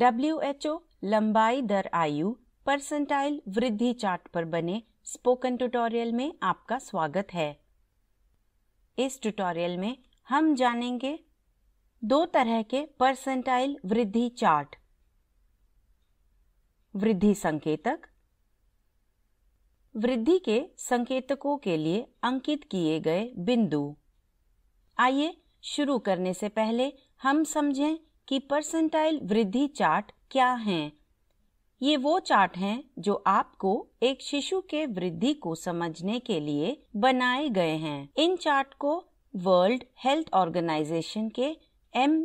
W लंबाई दर आयु percentile वृद्धि चार्ट पर बने स्पोकन ट्यूटोरियल में आपका स्वागत है इस ट्यूटोरियल में हम जानेंगे दो तरह के परसेंटाइल वृद्धि चार्ट वृद्धि संकेतक वृद्धि के संकेतकों के लिए अंकित किए गए बिंदु आइए शुरू करने से पहले हम समझें कि परसेंटाइल वृद्धि चार्ट क्या हैं ये वो चार्ट हैं जो आपको एक शिशु के वृद्धि को समझने के लिए बनाए गए हैं इन चार्ट को वर्ल्ड हेल्थ ऑर्गेनाइजेशन के एम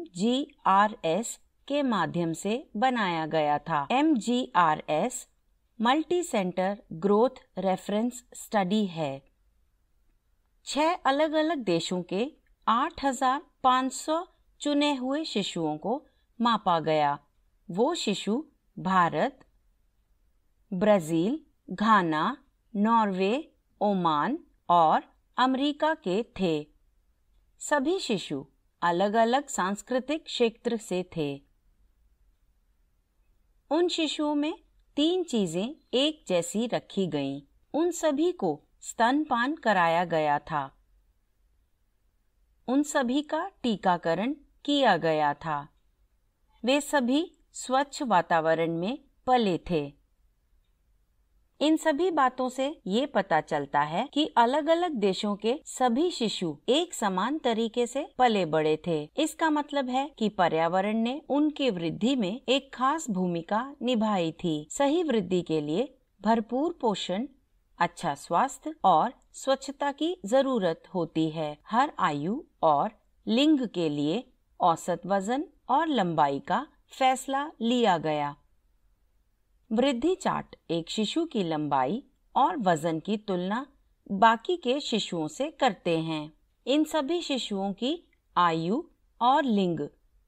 के माध्यम से बनाया गया था M multi centre growth reference study है छह अलग अलग देशों के 8,500 चुने हुए शिशुओं को मापा गया वो शिशु Bharat Brazil Ghana Norway Oman और अमेरिका के थे सभी शिशु अलग अलग सांस्कृतिक क्षेत्र से थे उन शिशुओं में तीन चीजें एक जैसी रखी गईं। उन सभी को स्तनपान कराया गया था उन सभी का टीकाकरण किया गया था वे सभी स्वच्छ वातावरण में पले थे इन सभी बातों से ये पता चलता है कि अलग अलग देशों के सभी शिशु एक समान तरीके से पले बड़े थे इसका मतलब है कि पर्यावरण ने उनकी वृद्धि में एक खास भूमिका निभाई थी सही वृद्धि के लिए भरपूर पोषण अच्छा स्वास्थ्य और स्वच्छता की जरूरत होती है हर आयु और लिंग के लिए औसत वजन और लंबाई का फैसला लिया गया वृद्धि चार्ट एक शिशु की लंबाई और वजन की तुलना बाकी के शिशुओं से करते हैं इन सभी शिशुओं की आयु और लिंग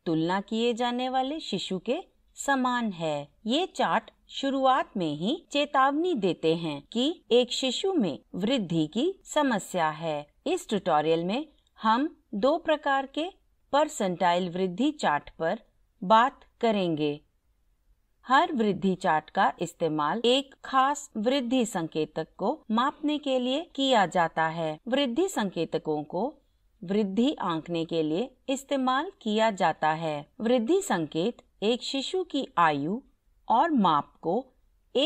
तुलना किए जाने वाले शिशु के समान है ये चार्ट शुरुआत में ही चेतावनी देते हैं कि एक शिशु में वृद्धि की समस्या है इस ट्यूटोरियल में हम दो प्रकार के परसेंटाइल वृद्धि चार्ट पर बात करेंगे हर वृद्धि चार्ट का इस्तेमाल एक खास वृद्धि संकेतक को मापने के लिए किया जाता है वृद्धि संकेतकों को वृद्धि आंकने के लिए इस्तेमाल किया जाता है वृद्धि संकेत एक शिशु की आयु और माप को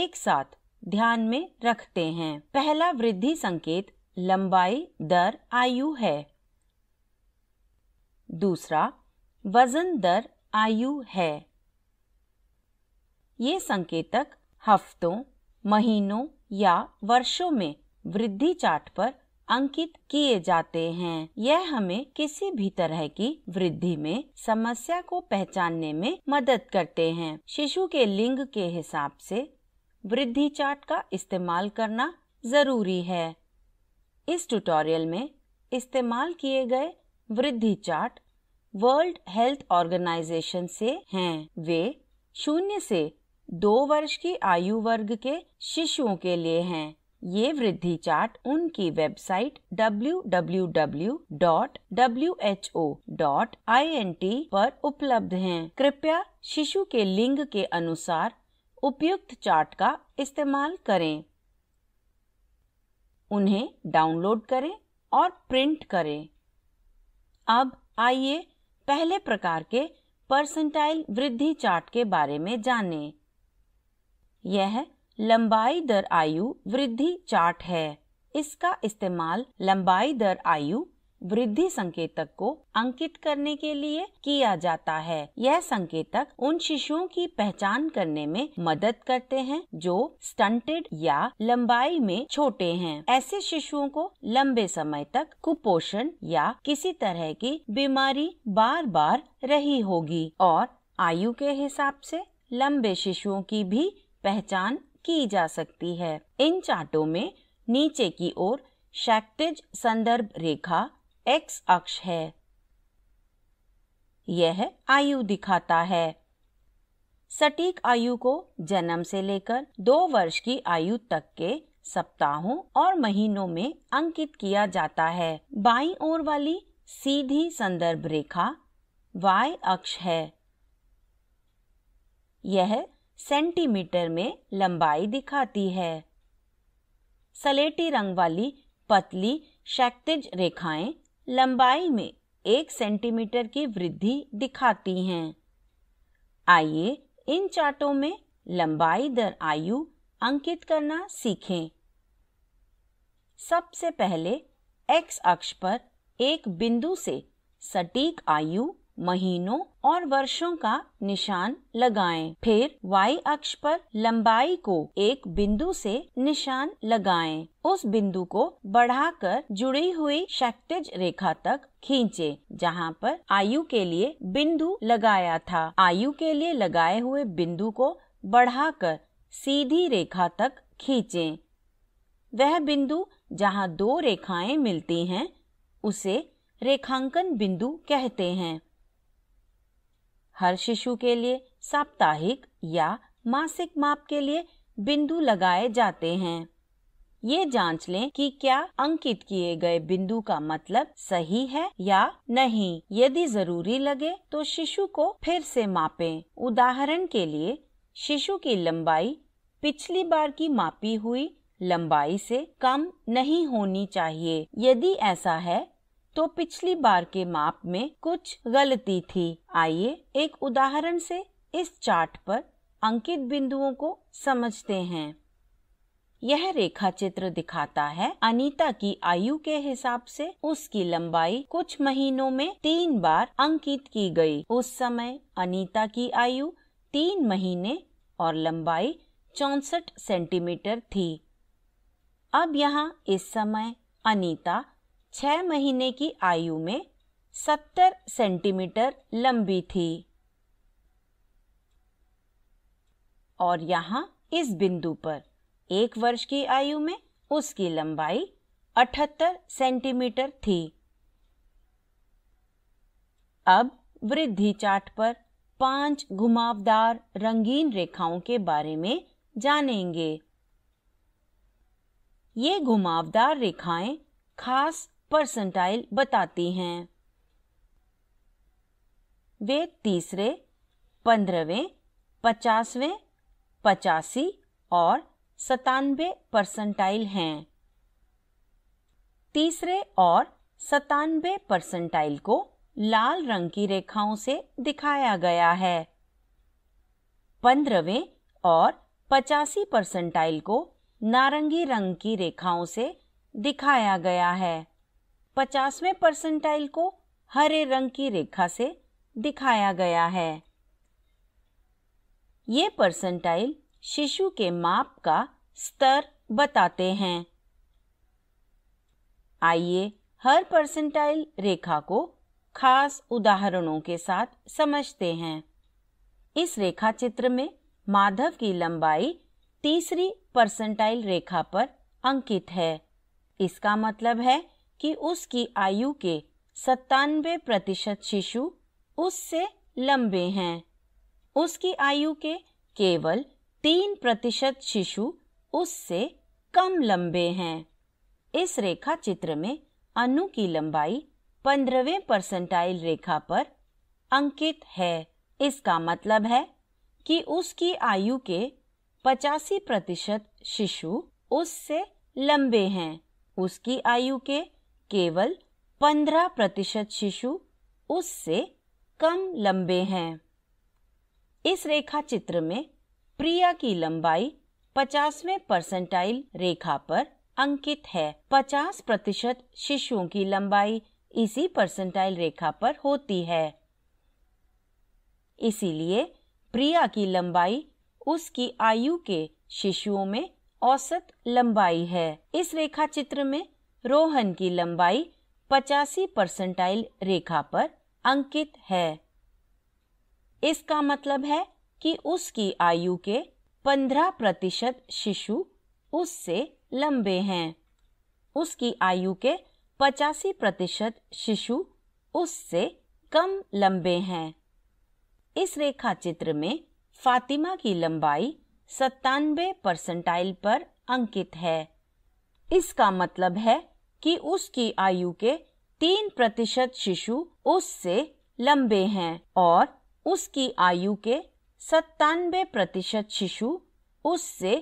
एक साथ ध्यान में रखते हैं पहला वृद्धि संकेत लंबाई दर आयु है दूसरा वजन दर आयु है ये संकेतक हफ्तों महीनों या वर्षों में वृद्धि चार्ट पर अंकित किए जाते हैं यह हमें किसी भी तरह की वृद्धि में समस्या को पहचानने में मदद करते हैं शिशु के लिंग के हिसाब से वृद्धि चार्ट का इस्तेमाल करना जरूरी है इस ट्यूटोरियल में इस्तेमाल किए गए वृद्धि चार्ट वर्ल्ड हेल्थ ऑर्गेनाइजेशन से हैं वे शून्य से दो वर्ष की आयु वर्ग के शिशुओं के लिए हैं ये वृद्धि चार्ट उनकी वेबसाइट www.who.int पर उपलब्ध हैं। कृपया शिशु के लिंग के अनुसार उपयुक्त चार्ट का इस्तेमाल करें उन्हें डाउनलोड करें और प्रिंट करें अब आइए पहले प्रकार के परसेंटाइल वृद्धि चार्ट के बारे में जानें। यह लंबाई दर आयु वृद्धि चार्ट है इसका इस्तेमाल लंबाई दर आयु वृद्धि संकेतक को अंकित करने के लिए किया जाता है यह संकेतक उन शिशुओं की पहचान करने में मदद करते हैं जो स्टंटेड या लंबाई में छोटे हैं ऐसे शिशुओं को लंबे समय तक कुपोषण या किसी तरह की बीमारी बार बार रही होगी और आयु के हिसाब से लंबे शिशुओं की भी पहचान की जा सकती है इन चार्टों में नीचे की ओर क्षैतिज संदर्भ रेखा एक्स अक्ष है यह आयु दिखाता है सटीक आयु को जन्म से लेकर दो वर्ष की आयु तक के सप्ताहों और महीनों में अंकित किया जाता है बाई ओर वाली सीधी संदर्भ रेखा y अक्ष है यह सेंटीमीटर में लंबाई दिखाती है सलेटी रंग वाली पतली क्षैतिज रेखाएं लंबाई में एक सेंटीमीटर की वृद्धि दिखाती हैं आइए इन चार्टों में लंबाई दर आयु अंकित करना सीखें सबसे पहले एक्स अक्ष पर एक बिंदु से सटीक आयु महीनों और वर्षों का निशान लगाएं। फिर y अक्ष पर लंबाई को एक बिंदु से निशान लगाएं। उस बिंदु को बढ़ाकर जुड़ी हुई क्षैतिज रेखा तक खींचे जहाँ पर आयु के लिए बिंदु लगाया था आयु के लिए लगाए हुए बिंदु को बढ़ाकर सीधी रेखा तक खींचे वह बिंदु जहाँ दो रेखाएं मिलती हैं उसे रेखांकन बिंदु कहते हैं हर शिशु के लिए साप्ताहिक या मासिक माप के लिए बिंदु लगाए जाते हैं ये जांच लें कि क्या अंकित किए गए बिंदु का मतलब सही है या नहीं यदि जरूरी लगे तो शिशु को फिर से मापें। उदाहरण के लिए शिशु की लंबाई पिछली बार की मापी हुई लंबाई से कम नहीं होनी चाहिए यदि ऐसा है तो पिछली बार के माप में कुछ गलती थी आइए एक उदाहरण से इस चार्ट पर अंकित बिंदुओं को समझते हैं यह रेखा चित्र दिखाता है अनीता की आयु के हिसाब से उसकी लंबाई कुछ महीनों में तीन बार अंकित की गई उस समय अनीता की आयु तीन महीने और लंबाई चौसठ सेंटीमीटर थी अब यहाँ इस समय अनीता छः महीने की आयु में सत्तर सेंटीमीटर लंबी थी और यहाँ इस बिंदु पर एक वर्ष की आयु में उसकी लंबाई अठहत्तर सेंटीमीटर थी अब वृद्धि चार्ट पर पांच घुमावदार रंगीन रेखाओं के बारे में जानेंगे ये घुमावदार रेखाएं खास परसेंटाइल बताती हैं वे तीसरे पंद्रहवें पचासवें पचासी और सतानवे परसेंटाइल हैं तीसरे और सतानवे परसेंटाइल को लाल रंग की रेखाओं से दिखाया गया है पंद्रहवें और पचासी परसेंटाइल को नारंगी रंग की रेखाओं से दिखाया गया है पचासवें परसेंटाइल को हरे रंग की रेखा से दिखाया गया है ये परसेंटाइल शिशु के माप का स्तर बताते हैं आइए हर परसेंटाइल रेखा को खास उदाहरणों के साथ समझते हैं इस रेखा चित्र में माधव की लंबाई तीसरी परसेंटाइल रेखा पर अंकित है इसका मतलब है कि उसकी आयु के सत्तानवे प्रतिशत शिशु उससे लंबे हैं उसकी आयु के केवल तीन प्रतिशत शिशु उससे कम लंबे हैं इस रेखा चित्र में अनु की लंबाई पंद्रहवे परसेंटाइल रेखा पर अंकित है इसका मतलब है कि उसकी आयु के पचासी प्रतिशत शिशु उससे लंबे हैं उसकी आयु के केवल 15 प्रतिशत शिशु उससे कम लंबे हैं इस रेखा चित्र में प्रिया की लंबाई पचासवे परसेंटाइल रेखा पर अंकित है 50 प्रतिशत शिशुओं की लंबाई इसी परसेंटाइल रेखा पर होती है इसीलिए प्रिया की लंबाई उसकी आयु के शिशुओं में औसत लंबाई है इस रेखा चित्र में रोहन की लंबाई पचासी परसेंटाइल रेखा पर अंकित है इसका मतलब है कि उसकी आयु के पंद्रह प्रतिशत शिशु उससे लंबे हैं उसकी आयु के पचासी प्रतिशत शिशु उससे कम लंबे हैं इस रेखा चित्र में फातिमा की लंबाई सत्तानबे परसेंटाइल पर अंकित है इसका मतलब है कि उसकी आयु के तीन प्रतिशत शिशु उससे लंबे हैं और उसकी आयु के सत्तानबे प्रतिशत शिशु उससे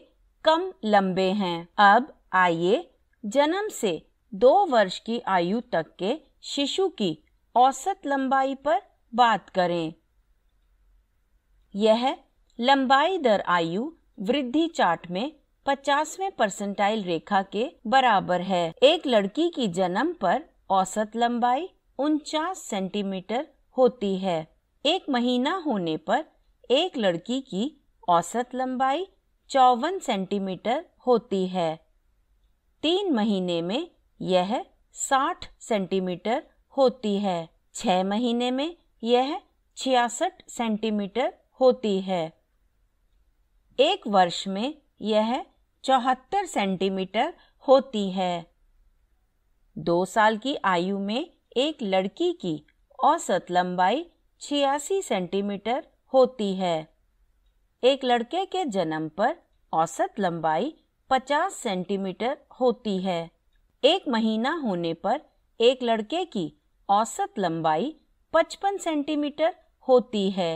कम लंबे हैं अब आइए जन्म से दो वर्ष की आयु तक के शिशु की औसत लंबाई पर बात करें यह लंबाई दर आयु वृद्धि चार्ट में पचासवें परसेंटाइल रेखा के बराबर है एक लड़की की जन्म पर औसत लंबाई उनचास सेंटीमीटर होती है एक महीना होने पर एक लड़की की औसत लंबाई चौवन सेंटीमीटर होती है तीन महीने में यह साठ सेंटीमीटर होती है छह महीने में यह छियासठ सेंटीमीटर होती है एक वर्ष में यह चौहत्तर सेंटीमीटर होती है दो साल की आयु में एक लड़की की औसत लंबाई छियासी सेंटीमीटर होती है एक लड़के के जन्म पर औसत लंबाई पचास सेंटीमीटर होती है एक महीना होने पर एक लड़के की औसत लंबाई पचपन सेंटीमीटर होती है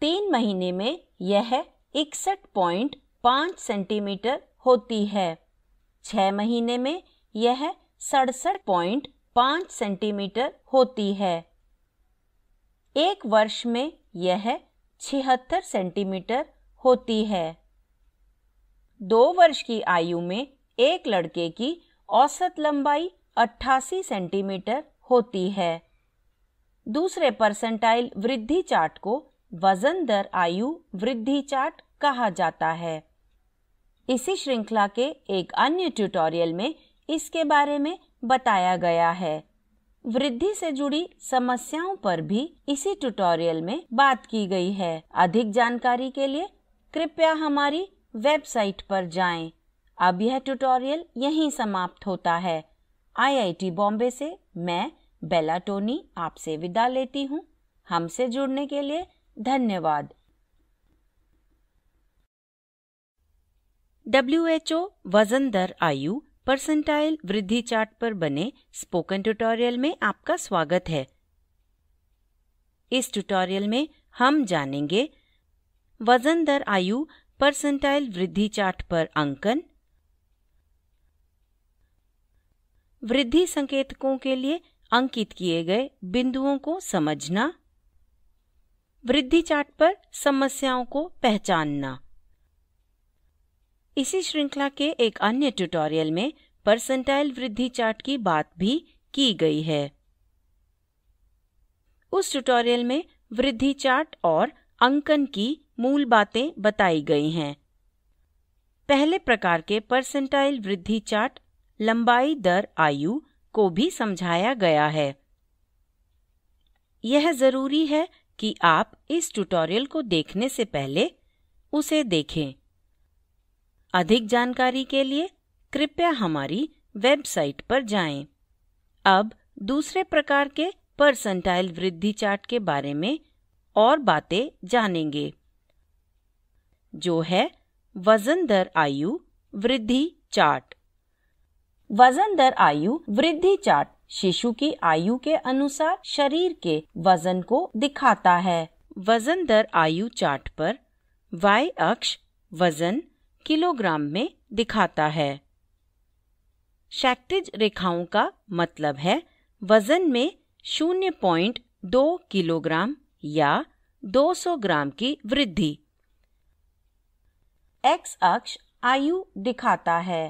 तीन महीने में यह इकसठ पॉइंट पाँच सेंटीमीटर होती है छः महीने में यह सड़सठ पॉइंट पाँच सेंटीमीटर होती है एक वर्ष में यह छिहत्तर सेंटीमीटर होती है दो वर्ष की आयु में एक लड़के की औसत लंबाई अट्ठासी सेंटीमीटर होती है दूसरे परसेंटाइल वृद्धि चार्ट को वजन दर आयु वृद्धि चार्ट कहा जाता है इसी श्रृंखला के एक अन्य ट्यूटोरियल में इसके बारे में बताया गया है वृद्धि से जुड़ी समस्याओं पर भी इसी ट्यूटोरियल में बात की गई है अधिक जानकारी के लिए कृपया हमारी वेबसाइट पर जाएं। अब यह ट्यूटोरियल यहीं समाप्त होता है आईआईटी बॉम्बे से मैं बेला टोनी आपसे विदा लेती हूँ हमसे जुड़ने के लिए धन्यवाद डब्ल्यू वजन दर आयु परसेंटाइल वृद्धि चार्ट पर बने स्पोकन ट्यूटोरियल में आपका स्वागत है इस ट्यूटोरियल में हम जानेंगे वजन दर आयु परसेंटाइल वृद्धि चार्ट पर अंकन वृद्धि संकेतकों के लिए अंकित किए गए बिंदुओं को समझना वृद्धि चार्ट पर समस्याओं को पहचानना इसी श्रृंखला के एक अन्य ट्यूटोरियल में परसेंटाइल वृद्धि चार्ट की बात भी की गई है उस ट्यूटोरियल में वृद्धि चार्ट और अंकन की मूल बातें बताई गई हैं पहले प्रकार के परसेंटाइल वृद्धि चार्ट लंबाई दर आयु को भी समझाया गया है यह जरूरी है कि आप इस ट्यूटोरियल को देखने से पहले उसे देखें अधिक जानकारी के लिए कृपया हमारी वेबसाइट पर जाएं। अब दूसरे प्रकार के परसेंटाइल वृद्धि चार्ट के बारे में और बातें जानेंगे जो है वजन दर आयु वृद्धि चार्ट वजन दर आयु वृद्धि चार्ट शिशु की आयु के अनुसार शरीर के वजन को दिखाता है वजन दर आयु चार्ट पर वाई अक्ष वजन किलोग्राम में दिखाता है शैक्तिज रेखाओं का मतलब है वजन में शून्य पॉइंट दो किलोग्राम या 200 ग्राम की वृद्धि एक्स अक्ष आयु दिखाता है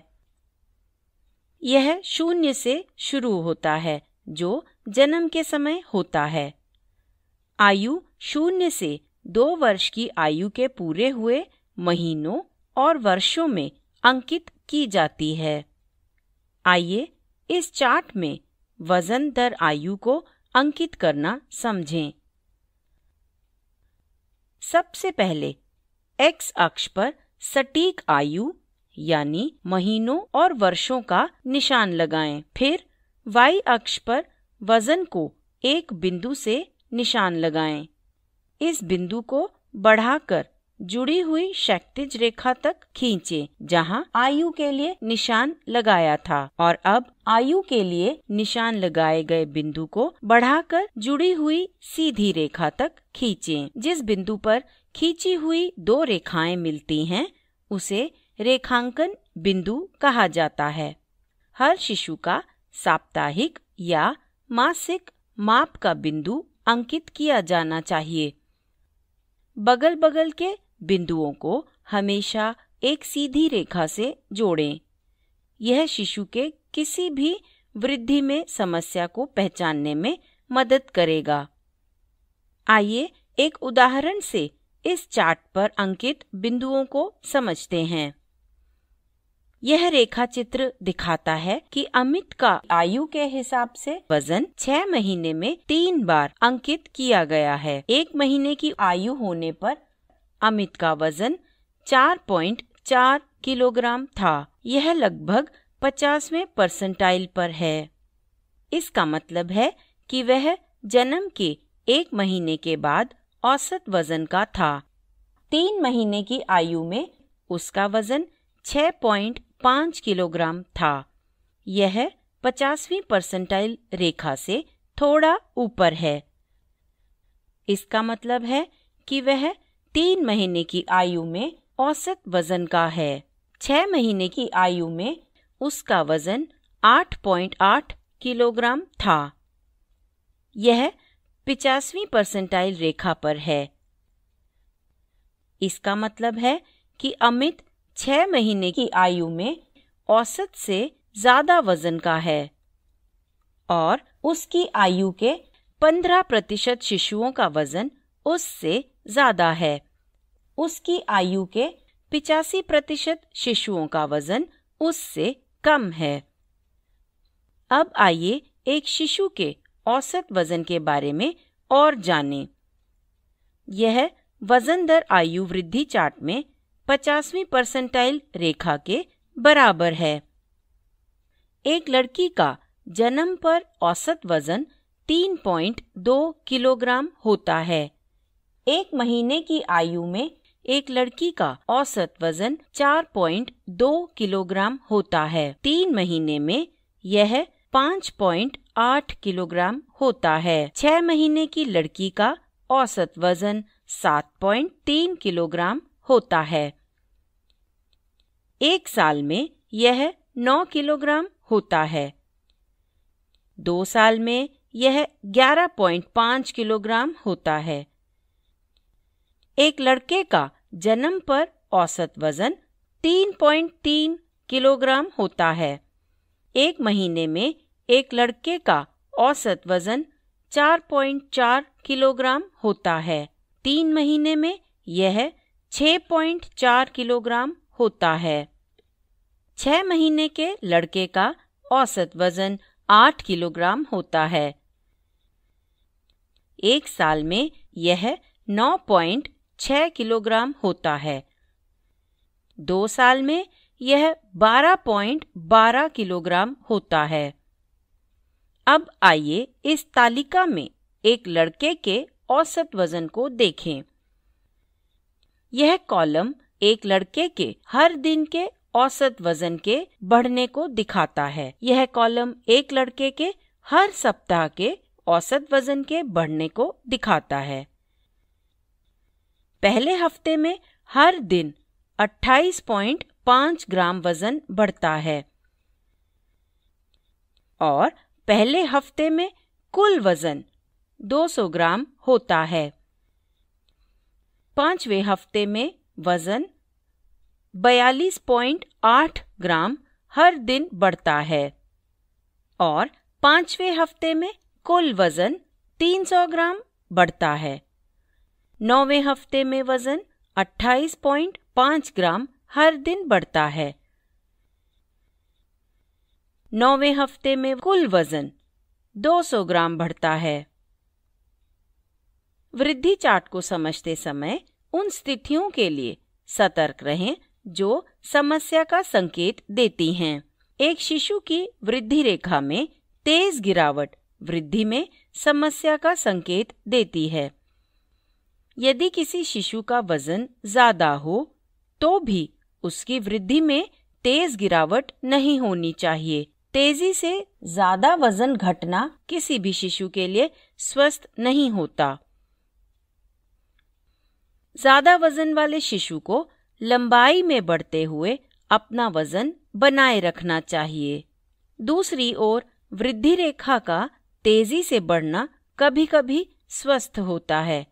यह शून्य से शुरू होता है जो जन्म के समय होता है आयु शून्य से दो वर्ष की आयु के पूरे हुए महीनों और वर्षों में अंकित की जाती है आइए इस चार्ट में वजन दर आयु को अंकित करना समझें सबसे पहले एक्स अक्ष पर सटीक आयु यानी महीनों और वर्षों का निशान लगाएं। फिर वाई अक्ष पर वजन को एक बिंदु से निशान लगाएं। इस बिंदु को बढ़ाकर जुड़ी हुई क्षैतिज रेखा तक खींचे जहां आयु के लिए निशान लगाया था और अब आयु के लिए निशान लगाए गए बिंदु को बढ़ाकर जुड़ी हुई सीधी रेखा तक खींचे जिस बिंदु पर खींची हुई दो रेखाएं मिलती हैं उसे रेखांकन बिंदु कहा जाता है हर शिशु का साप्ताहिक या मासिक माप का बिंदु अंकित किया जाना चाहिए बगल बगल के बिंदुओं को हमेशा एक सीधी रेखा से जोड़ें। यह शिशु के किसी भी वृद्धि में समस्या को पहचानने में मदद करेगा आइए एक उदाहरण से इस चार्ट पर अंकित बिंदुओं को समझते हैं यह रेखा चित्र दिखाता है कि अमित का आयु के हिसाब से वजन छह महीने में तीन बार अंकित किया गया है एक महीने की आयु होने पर अमित का वजन 4.4 किलोग्राम था यह लगभग पचासवें परसेंटाइल पर है इसका मतलब है कि वह जन्म के एक महीने के बाद औसत वजन का था तीन महीने की आयु में उसका वजन 6.5 किलोग्राम था यह पचासवीं परसेंटाइल रेखा से थोड़ा ऊपर है इसका मतलब है कि वह तीन महीने की आयु में औसत वजन का है छह महीने की आयु में उसका वजन 8.8 किलोग्राम था यह पिचासवी परसेंटाइल रेखा पर है इसका मतलब है कि अमित छह महीने की आयु में औसत से ज्यादा वजन का है और उसकी आयु के पंद्रह प्रतिशत शिशुओं का वजन उससे ज्यादा है उसकी आयु के पिचासी प्रतिशत शिशुओं का वजन उससे कम है अब आइए एक शिशु के औसत वजन के बारे में और जानें। यह वजन दर आयु वृद्धि चार्ट में पचासवीं परसेंटाइल रेखा के बराबर है एक लड़की का जन्म पर औसत वजन 3.2 किलोग्राम होता है एक महीने की आयु में एक लड़की का औसत वजन 4.2 किलोग्राम होता है तीन महीने में यह 5.8 किलोग्राम होता है छह महीने की लड़की का औसत वजन 7.3 किलोग्राम होता है एक साल में यह 9 किलोग्राम होता है दो साल में यह 11.5 किलोग्राम होता है एक लड़के का जन्म पर औसत वजन 3.3 किलोग्राम होता है एक महीने में एक लड़के का औसत वजन 4.4 किलोग्राम होता है तीन महीने में यह 6.4 किलोग्राम होता है छह महीने के लड़के का औसत वजन 8 किलोग्राम होता है एक साल में यह छह किलोग्राम होता है दो साल में यह बारह पॉइंट बारह किलोग्राम होता है अब आइए इस तालिका में एक लड़के के औसत वजन को देखें यह कॉलम एक लड़के के हर दिन के औसत वजन के बढ़ने को दिखाता है यह कॉलम एक लड़के के हर सप्ताह के औसत वजन के बढ़ने को दिखाता है पहले हफ्ते में हर दिन 28.5 ग्राम वजन बढ़ता है और पहले हफ्ते में कुल वजन 200 ग्राम होता है पांचवे हफ्ते में वजन 42.8 ग्राम हर दिन बढ़ता है और पांचवे हफ्ते में कुल वजन 300 ग्राम बढ़ता है नौवे हफ्ते में वजन 28.5 ग्राम हर दिन बढ़ता है नौवे हफ्ते में कुल वजन 200 ग्राम बढ़ता है वृद्धि चार्ट को समझते समय उन स्थितियों के लिए सतर्क रहें जो समस्या का संकेत देती हैं एक शिशु की वृद्धि रेखा में तेज गिरावट वृद्धि में समस्या का संकेत देती है यदि किसी शिशु का वजन ज्यादा हो तो भी उसकी वृद्धि में तेज गिरावट नहीं होनी चाहिए तेजी से ज्यादा वजन घटना किसी भी शिशु के लिए स्वस्थ नहीं होता ज्यादा वजन वाले शिशु को लंबाई में बढ़ते हुए अपना वजन बनाए रखना चाहिए दूसरी ओर वृद्धि रेखा का तेजी से बढ़ना कभी कभी स्वस्थ होता है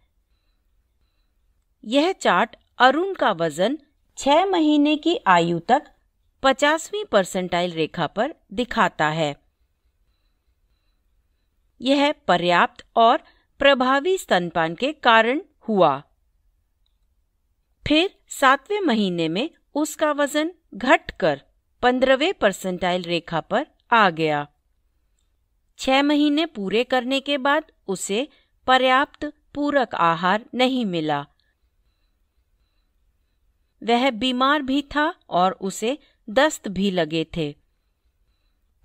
यह चार्ट अरुण का वजन छह महीने की आयु तक पचासवीं परसेंटाइल रेखा पर दिखाता है यह पर्याप्त और प्रभावी स्तनपान के कारण हुआ फिर सातवें महीने में उसका वजन घटकर पंद्रहवें परसेंटाइल रेखा पर आ गया छह महीने पूरे करने के बाद उसे पर्याप्त पूरक आहार नहीं मिला वह बीमार भी था और उसे दस्त भी लगे थे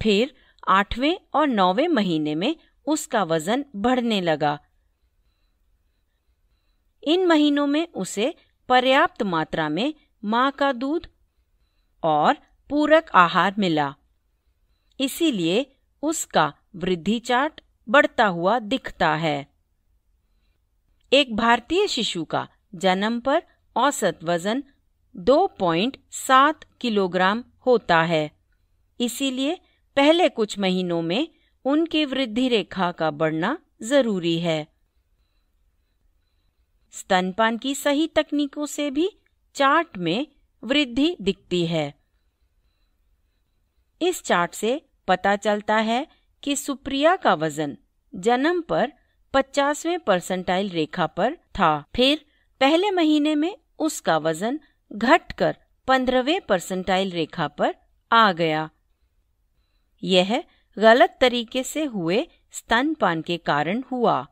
फिर आठवें और नौवें महीने में उसका वजन बढ़ने लगा इन महीनों में उसे पर्याप्त मात्रा में माँ का दूध और पूरक आहार मिला इसीलिए उसका वृद्धि चार्ट बढ़ता हुआ दिखता है एक भारतीय शिशु का जन्म पर औसत वजन 2.7 किलोग्राम होता है इसीलिए पहले कुछ महीनों में उनकी वृद्धि रेखा का बढ़ना जरूरी है स्तनपान की सही तकनीकों से भी चार्ट में वृद्धि दिखती है इस चार्ट से पता चलता है कि सुप्रिया का वजन जन्म पर पचासवें परसेंटाइल रेखा पर था फिर पहले महीने में उसका वजन घटकर पंद्रहवें परसेंटाइल रेखा पर आ गया यह गलत तरीके से हुए स्तनपान के कारण हुआ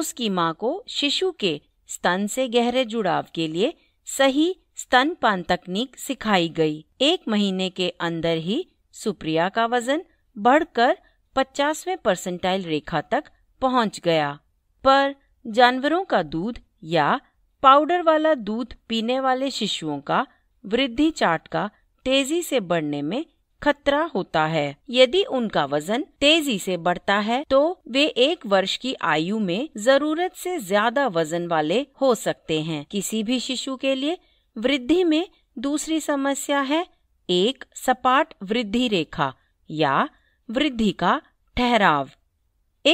उसकी मां को शिशु के स्तन से गहरे जुड़ाव के लिए सही स्तनपान तकनीक सिखाई गई एक महीने के अंदर ही सुप्रिया का वजन बढ़कर पचासवे परसेंटाइल रेखा तक पहुंच गया पर जानवरों का दूध या पाउडर वाला दूध पीने वाले शिशुओं का वृद्धि चार्ट का तेजी से बढ़ने में खतरा होता है यदि उनका वजन तेजी से बढ़ता है तो वे एक वर्ष की आयु में जरूरत से ज्यादा वजन वाले हो सकते हैं किसी भी शिशु के लिए वृद्धि में दूसरी समस्या है एक सपाट वृद्धि रेखा या वृद्धि का ठहराव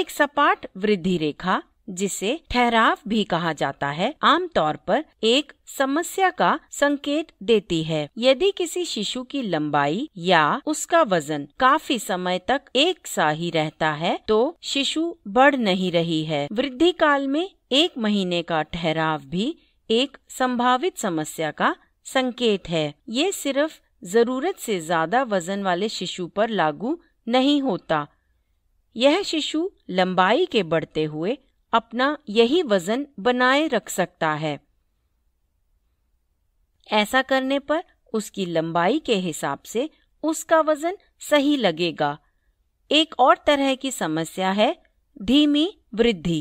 एक सपाट वृद्धि रेखा जिसे ठहराव भी कहा जाता है आमतौर पर एक समस्या का संकेत देती है यदि किसी शिशु की लंबाई या उसका वजन काफी समय तक एक सा ही रहता है तो शिशु बढ़ नहीं रही है वृद्धि काल में एक महीने का ठहराव भी एक संभावित समस्या का संकेत है ये सिर्फ जरूरत से ज्यादा वजन वाले शिशु पर लागू नहीं होता यह शिशु लंबाई के बढ़ते हुए अपना यही वजन बनाए रख सकता है ऐसा करने पर उसकी लंबाई के हिसाब से उसका वजन सही लगेगा एक और तरह की समस्या है धीमी वृद्धि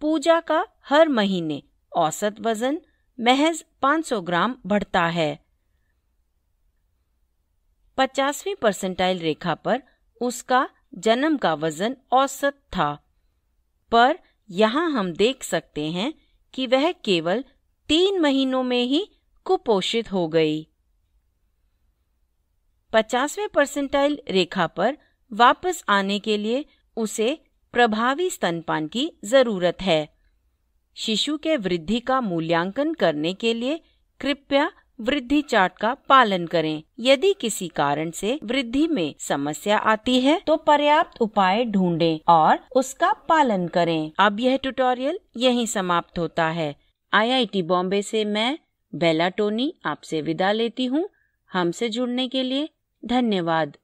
पूजा का हर महीने औसत वजन महज 500 ग्राम बढ़ता है पचासवीं परसेंटाइल रेखा पर उसका जन्म का वजन औसत था पर यहाँ हम देख सकते हैं कि वह केवल तीन महीनों में ही कुपोषित हो गई पचासवें परसेंटाइल रेखा पर वापस आने के लिए उसे प्रभावी स्तनपान की जरूरत है शिशु के वृद्धि का मूल्यांकन करने के लिए कृपया वृद्धि चार्ट का पालन करें यदि किसी कारण से वृद्धि में समस्या आती है तो पर्याप्त उपाय ढूंढें और उसका पालन करें अब यह ट्यूटोरियल यहीं समाप्त होता है आईआईटी बॉम्बे से मैं बेला टोनी आपसे विदा लेती हूँ हमसे जुड़ने के लिए धन्यवाद